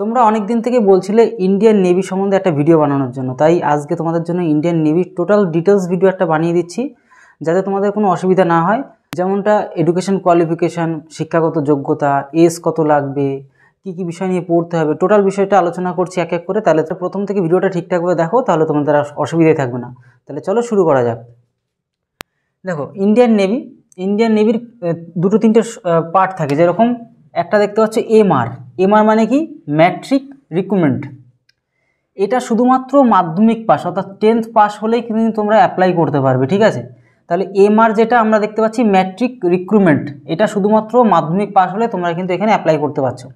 তোমরা অনেক দিন থেকে বলছিলে ইন্ডিয়ান নেভি সম্বন্ধে একটা ভিডিও বানানোর জন্য তাই আজকে তোমাদের জন্য ইন্ডিয়ান নেভির টোটাল ডিটেলস ভিডিও একটা বানিয়ে দিচ্ছি যাতে তোমাদের কোনো অসুবিধা না হয় যেমনটা এডুকেশন কোয়ালিফিকেশান শিক্ষাগত যোগ্যতা এজ কত লাগবে কি কি বিষয় নিয়ে পড়তে হবে টোটাল বিষয়টা আলোচনা করছি এক এক করে তাহলে তো প্রথম থেকে ভিডিওটা ঠিকঠাকভাবে দেখো তাহলে তোমাদের অসুবিধাই থাকবে না তাহলে চলো শুরু করা যাক দেখো ইন্ডিয়ান নেভি ইন্ডিয়ান নেভির দুটো তিনটে পার্ট থাকে যেরকম একটা দেখতে পাচ্ছি এমআর এমআর মানে কি ম্যাট্রিক রিক্রুটমেন্ট এটা শুধুমাত্র মাধ্যমিক পাস অর্থাৎ টেন্থ পাস হলেই কিন্তু তোমরা অ্যাপ্লাই করতে পারবে ঠিক আছে তাহলে এমআর যেটা আমরা দেখতে পাচ্ছি ম্যাট্রিক রিক্রুটমেন্ট এটা শুধুমাত্র মাধ্যমিক পাস হলে তোমরা কিন্তু এখানে অ্যাপ্লাই করতে পারছো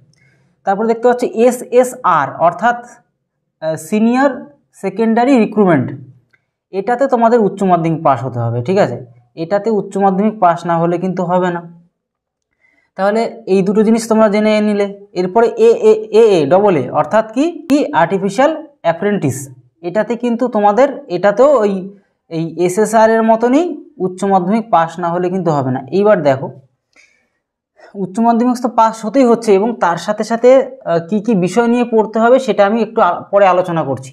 তারপরে দেখতে পাচ্ছি এস এস আর অর্থাৎ সিনিয়র সেকেন্ডারি রিক্রুটমেন্ট এটাতে তোমাদের উচ্চ মাধ্যমিক পাস হতে হবে ঠিক আছে এটাতে উচ্চ মাধ্যমিক পাস না হলে কিন্তু হবে না তাহলে এই দুটো জিনিস তোমরা জেনে নিলে এরপরে এ এ এ এ ডবল এ অর্থাৎ কি কি আর্টিফিশিয়াল অ্যাপ্রেন্টিস এটাতে কিন্তু তোমাদের এটাতেও ওই এই এসএসআরের এর মতনই উচ্চ মাধ্যমিক পাস না হলে কিন্তু হবে না এইবার দেখো উচ্চ মাধ্যমিক তো পাস হতেই হচ্ছে এবং তার সাথে সাথে কি কি বিষয় নিয়ে পড়তে হবে সেটা আমি একটু পরে আলোচনা করছি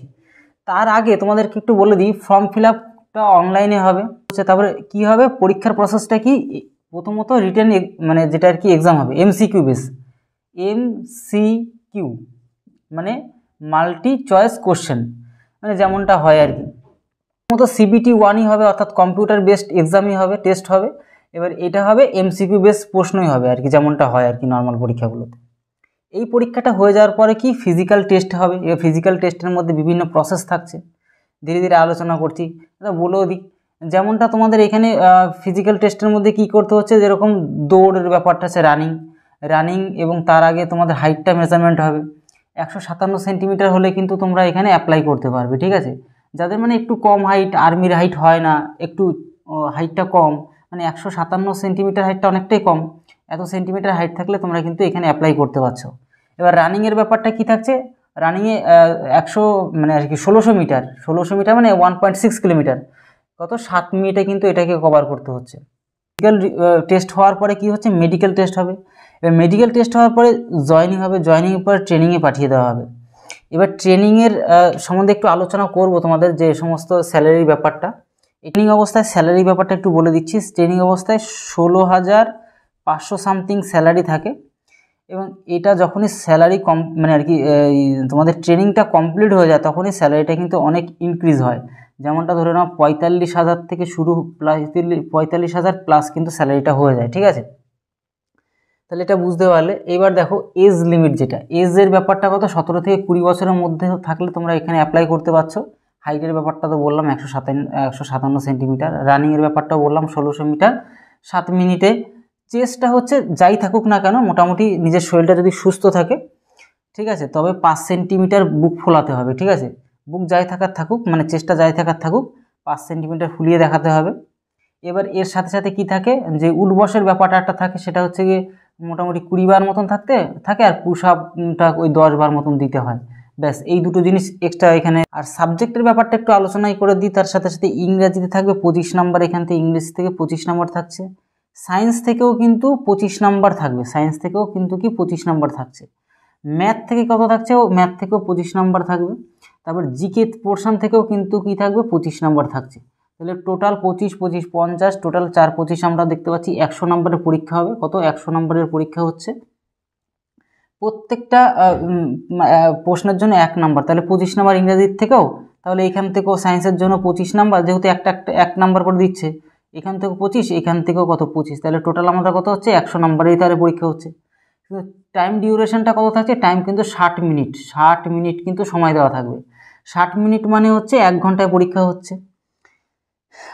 তার আগে তোমাদেরকে একটু বলে দিই ফর্ম ফিল আপটা অনলাইনে হবে তারপরে কি হবে পরীক্ষার প্রসেসটা কি প্রথমত রিটার্ন মানে যেটা আর কি এক্সাম হবে MCQ base M C Q মানে মাল্টি চয়েস কোশ্চেন মানে যেমনটা হয় আর কি মতো সিবিটি ওয়ানই হবে অর্থাৎ কম্পিউটার বেসড এক্সামই হবে টেস্ট হবে এবার এটা হবে এমসিকিউ বেস প্রশ্নই হবে আর কি যেমনটা হয় আর কি নর্মাল পরীক্ষাগুলোতে এই পরীক্ষাটা হয়ে যাওয়ার পরে কি ফিজিক্যাল টেস্ট হবে এবার ফিজিক্যাল টেস্টের মধ্যে বিভিন্ন প্রসেস থাকছে ধীরে ধীরে আলোচনা করছি বলেও দিই যেমনটা তোমাদের এখানে ফিজিক্যাল টেস্টের মধ্যে কি করতে হচ্ছে যেরকম দৌড়ের ব্যাপারটা আছে রানিং রানিং এবং তার আগে তোমাদের হাইটটা মেজারমেন্ট হবে একশো সাতান্ন সেন্টিমিটার হলে কিন্তু তোমরা এখানে অ্যাপ্লাই করতে পারবে ঠিক আছে যাদের মানে একটু কম হাইট আর্মির হাইট হয় না একটু হাইটটা কম মানে একশো সাতান্ন সেন্টিমিটার হাইটটা অনেকটাই কম এত সেন্টিমিটার হাইট থাকলে তোমরা কিন্তু এখানে অ্যাপ্লাই করতে পারছো এবার রানিংয়ের ব্যাপারটা কি থাকছে রানিংয়ে একশো মানে আর কি ষোলোশো মিটার ষোলোশো মিটার মানে ওয়ান পয়েন্ট সিক্স কিলোমিটার তত সাত মিনিটে কিন্তু এটাকে কভার করতে হচ্ছে মেডিকেল টেস্ট হওয়ার পরে কি হচ্ছে মেডিকেল টেস্ট হবে এবার মেডিকেল টেস্ট হওয়ার পরে জয়নিং হবে জয়নিংয়ের পরে ট্রেনিংয়ে পাঠিয়ে দেওয়া হবে এবার ট্রেনিংয়ের সম্বন্ধে একটু আলোচনা করব তোমাদের যে সমস্ত স্যালারির ব্যাপারটা ট্রেনিং অবস্থায় স্যালারি ব্যাপারটা একটু বলে দিচ্ছি ট্রেনিং অবস্থায় ষোলো হাজার পাঁচশো সামথিং স্যালারি থাকে এবং এটা যখনই স্যালারি কম মানে আর কি তোমাদের ট্রেনিংটা কমপ্লিট হয়ে যায় তখনই স্যালারিটা কিন্তু অনেক ইনক্রিজ হয় যেমনটা ধরে নাও পঁয়তাল্লিশ হাজার থেকে শুরু পঁয়তাল্লিশ হাজার প্লাস কিন্তু স্যালারিটা হয়ে যায় ঠিক আছে তাহলে এটা বুঝতে পারলে এবার দেখো এজ লিমিট যেটা এজের ব্যাপারটা কত সতেরো থেকে কুড়ি বছরের মধ্যে থাকলে তোমরা এখানে অ্যাপ্লাই করতে পারছো হাইটের ব্যাপারটা তো বললাম একশো সাতান্ন একশো সাতান্ন সেন্টিমিটার রানিংয়ের ব্যাপারটাও বললাম ষোলোশো মিটার সাত মিনিটে চেস্টটা হচ্ছে যাই থাকুক না কেন মোটামুটি নিজের শরীরটা যদি সুস্থ থাকে ঠিক আছে তবে পাঁচ সেন্টিমিটার বুক ফোলাতে হবে ঠিক আছে বুক যাই থাকার থাকুক মানে চেষ্টা যাই থাকার থাকুক পাঁচ সেন্টিমিটার ফুলিয়ে দেখাতে হবে এবার এর সাথে সাথে কি থাকে যে উঠবসের ব্যাপারটা একটা থাকে সেটা হচ্ছে গিয়ে মোটামুটি কুড়ি বার মতন থাকতে থাকে আর পুশ আপটা ওই দশ বার মতন দিতে হয় ব্যাস এই দুটো জিনিস এক্সট্রা এখানে আর সাবজেক্টের ব্যাপারটা একটু আলোচনাই করে দিই তার সাথে সাথে ইংরাজিতে থাকবে পঁচিশ নাম্বার এখান থেকে ইংলিশ থেকে পঁচিশ নাম্বার থাকছে সায়েন্স থেকেও কিন্তু পঁচিশ নাম্বার থাকবে সায়েন্স থেকেও কিন্তু কি পঁচিশ নাম্বার থাকছে ম্যাথ থেকে কত থাকছে ও ম্যাথ থেকেও পঁচিশ নাম্বার থাকবে তারপর জিকে পোর্শান থেকেও কিন্তু কি থাকবে পঁচিশ নম্বর থাকছে তাহলে টোটাল পঁচিশ পঁচিশ পঞ্চাশ টোটাল চার পঁচিশ আমরা দেখতে পাচ্ছি একশো নম্বরের পরীক্ষা হবে কত একশো নম্বরের পরীক্ষা হচ্ছে প্রত্যেকটা প্রশ্নের জন্য এক নাম্বার তাহলে পঁচিশ নাম্বার ইংরাজির থেকেও তাহলে এখান থেকেও সায়েন্সের জন্য পঁচিশ নাম্বার যেহেতু একটা একটা এক নাম্বার করে দিচ্ছে এখান থেকে পঁচিশ এখান থেকেও কত পঁচিশ তাহলে টোটাল আমাদের কত হচ্ছে একশো নাম্বারেই তাহলে পরীক্ষা হচ্ছে টাইম ডিউরেশনটা কত থাকছে টাইম কিন্তু ষাট মিনিট ষাট মিনিট কিন্তু সময় দেওয়া থাকবে ষাট মিনিট মানে হচ্ছে এক ঘন্টায় পরীক্ষা হচ্ছে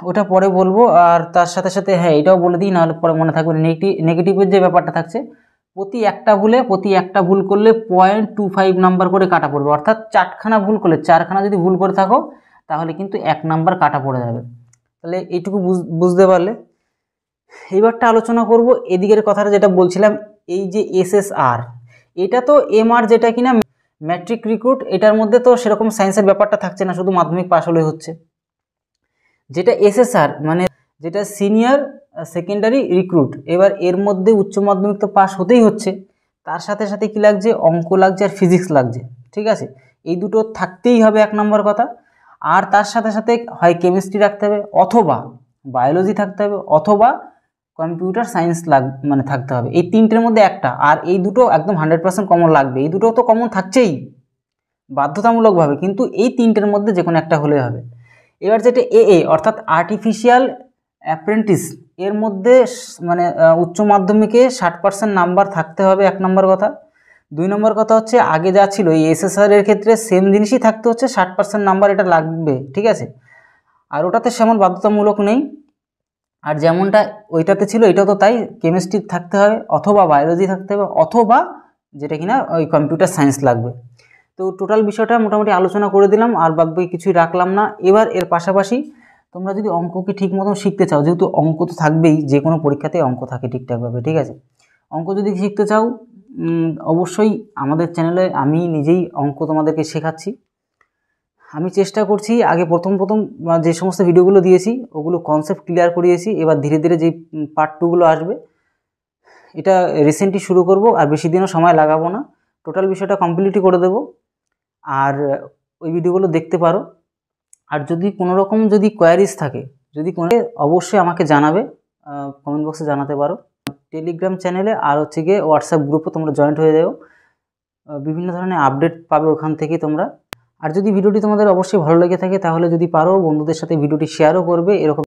ওটা পরে বলবো আর তার সাথে সাথে হ্যাঁ এটাও বলে দিই নাহলে পরে মনে থাকবে নেগেটিভ নেগেটিভের যে ব্যাপারটা থাকছে প্রতি একটা ভুলে প্রতি একটা ভুল করলে পয়েন্ট টু ফাইভ নাম্বার করে কাটা পড়বে অর্থাৎ চারখানা ভুল করলে চারখানা যদি ভুল করে থাকো তাহলে কিন্তু এক নাম্বার কাটা পড়ে যাবে তাহলে এইটুকু বুঝতে পারলে এইবারটা আলোচনা করব এদিকের কথাটা যেটা বলছিলাম এই যে এসএসআর এটা তো এমআর যেটা কিনা ম্যাট্রিক রিক্রুট এটার মধ্যে তো সেরকম সায়েন্সের ব্যাপারটা থাকছে না শুধু মাধ্যমিক পাশ হলে হচ্ছে যেটা এসএসআর মানে যেটা সিনিয়র সেকেন্ডারি রিক্রুট এবার এর মধ্যে উচ্চ মাধ্যমিক তো পাশ হতেই হচ্ছে তার সাথে সাথে কি লাগছে অঙ্ক লাগছে আর ফিজিক্স লাগছে ঠিক আছে এই দুটো থাকতেই হবে এক নম্বর কথা আর তার সাথে সাথে হয় কেমিস্ট্রি রাখতে হবে অথবা বায়োলজি থাকতে হবে অথবা কম্পিউটার সায়েন্স লাগ মানে থাকতে হবে এই তিনটের মধ্যে একটা আর এই দুটো একদম হান্ড্রেড পার্সেন্ট কমন লাগবে এই দুটো তো কমন থাকছেই বাধ্যতামূলকভাবে কিন্তু এই তিনটের মধ্যে যে কোনো একটা হলে হবে এবার যেটা এ অর্থাৎ আর্টিফিশিয়াল অ্যাপ্রেন্টিস এর মধ্যে মানে উচ্চ মাধ্যমিকে ষাট পার্সেন্ট নাম্বার থাকতে হবে এক নম্বর কথা দুই নম্বর কথা হচ্ছে আগে যা ছিল এই এসএসআর এর ক্ষেত্রে সেম জিনিসই থাকতে হচ্ছে ষাট পার্সেন্ট নাম্বার এটা লাগবে ঠিক আছে আর ওটাতে সেমন বাধ্যতামূলক নেই আর যেমনটা ওইটাতে ছিল এটাও তো তাই কেমিস্ট্রি থাকতে হবে অথবা বায়োলজি থাকতে হবে অথবা যেটা কিনা ওই কম্পিউটার সায়েন্স লাগবে তো টোটাল বিষয়টা মোটামুটি আলোচনা করে দিলাম আর বাকি কিছুই রাখলাম না এবার এর পাশাপাশি তোমরা যদি অঙ্ককে ঠিক মতন শিখতে চাও যেহেতু অঙ্ক তো থাকবেই যে কোনো পরীক্ষাতে অঙ্ক থাকে ঠিকঠাকভাবে ঠিক আছে অঙ্ক যদি শিখতে চাও অবশ্যই আমাদের চ্যানেলে আমি নিজেই অঙ্ক তোমাদেরকে শেখাচ্ছি আমি চেষ্টা করছি আগে প্রথম প্রথম যে সমস্ত ভিডিওগুলো দিয়েছি ওগুলো কনসেপ্ট ক্লিয়ার করিয়েছি এবার ধীরে ধীরে যে পার্ট টুগুলো আসবে এটা রিসেন্টলি শুরু করব আর বেশি দিনও সময় লাগাবো না টোটাল বিষয়টা কমপ্লিটই করে দেব আর ওই ভিডিওগুলো দেখতে পারো আর যদি কোনো রকম যদি কোয়ারিজ থাকে যদি কোনো অবশ্যই আমাকে জানাবে কমেন্ট বক্সে জানাতে পারো টেলিগ্রাম চ্যানেলে আর হচ্ছে গিয়ে হোয়াটসঅ্যাপ গ্রুপে তোমরা জয়েন্ট হয়ে যাও বিভিন্ন ধরনের আপডেট পাবে ওখান থেকে তোমরা আর যদি ভিডিওটি তোমাদের অবশ্যই ভালো লেগে থাকে তাহলে যদি পারো বন্ধুদের সাথে ভিডিওটি শেয়ারও করবে এরকম